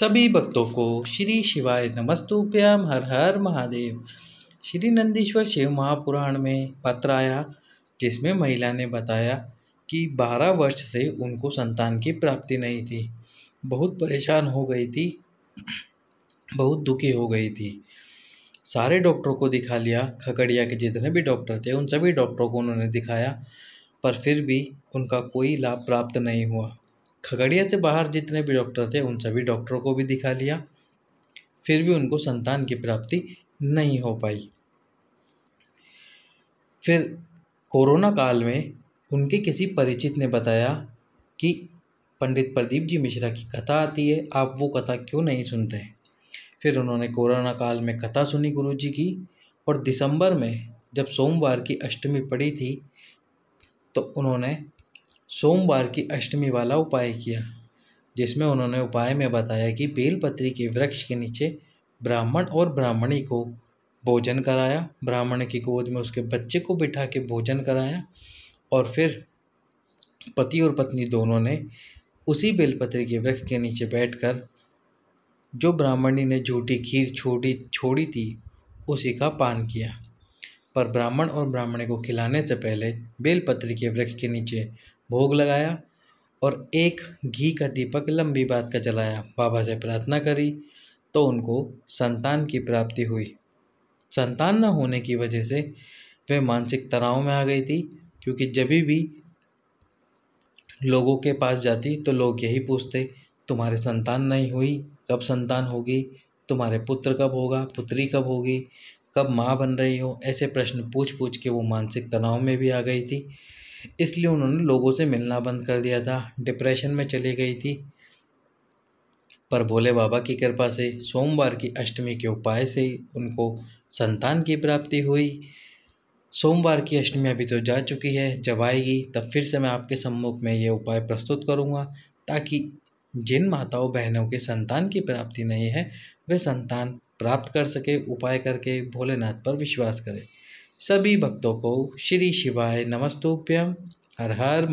सभी भक्तों को श्री शिवाय नमस्तुभ्याम हर हर महादेव श्री नंदीश्वर शिव महापुराण में पत्र आया जिसमें महिला ने बताया कि बारह वर्ष से उनको संतान की प्राप्ति नहीं थी बहुत परेशान हो गई थी बहुत दुखी हो गई थी सारे डॉक्टरों को दिखा लिया खगड़िया के जितने भी डॉक्टर थे उन सभी डॉक्टरों को उन्होंने दिखाया पर फिर भी उनका कोई लाभ प्राप्त नहीं हुआ खगड़िया से बाहर जितने भी डॉक्टर थे उन सभी डॉक्टरों को भी दिखा लिया फिर भी उनको संतान की प्राप्ति नहीं हो पाई फिर कोरोना काल में उनके किसी परिचित ने बताया कि पंडित प्रदीप जी मिश्रा की कथा आती है आप वो कथा क्यों नहीं सुनते फिर उन्होंने कोरोना काल में कथा सुनी गुरु जी की और दिसंबर में जब सोमवार की अष्टमी पड़ी थी तो उन्होंने सोमवार की अष्टमी वाला उपाय किया जिसमें उन्होंने उपाय में बताया कि बेलपत्री के वृक्ष के नीचे ब्राह्मण और ब्राह्मणी को भोजन कराया ब्राह्मण की गोद में उसके बच्चे को बिठा के भोजन कराया और फिर पति और पत्नी दोनों ने उसी बेलपत्री के वृक्ष के नीचे बैठकर जो ब्राह्मणी ने झूठी खीर छोड़ी छोड़ी थी उसी का पान किया पर ब्राह्मण और ब्राह्मणी को खिलाने से पहले बेलपत्री के वृक्ष के नीचे भोग लगाया और एक घी का दीपक लंबी बात का जलाया बाबा से प्रार्थना करी तो उनको संतान की प्राप्ति हुई संतान न होने की वजह से वे मानसिक तनाव में आ गई थी क्योंकि जब भी लोगों के पास जाती तो लोग यही पूछते तुम्हारे संतान नहीं हुई कब संतान होगी तुम्हारे पुत्र कब होगा पुत्री कब होगी कब माँ बन रही हो ऐसे प्रश्न पूछ पूछ के वो मानसिक तनाव में भी आ गई थी इसलिए उन्होंने लोगों से मिलना बंद कर दिया था डिप्रेशन में चली गई थी पर भोले बाबा की कृपा से सोमवार की अष्टमी के उपाय से उनको संतान की प्राप्ति हुई सोमवार की अष्टमी अभी तो जा चुकी है जब आएगी तब फिर से मैं आपके सम्मुख में ये उपाय प्रस्तुत करूँगा ताकि जिन माताओं बहनों के संतान की प्राप्ति नहीं है वे संतान प्राप्त कर सके उपाय करके भोलेनाथ पर विश्वास करें सभी भक्तों को श्री शिवाय नमस्तुभ्यम हर हर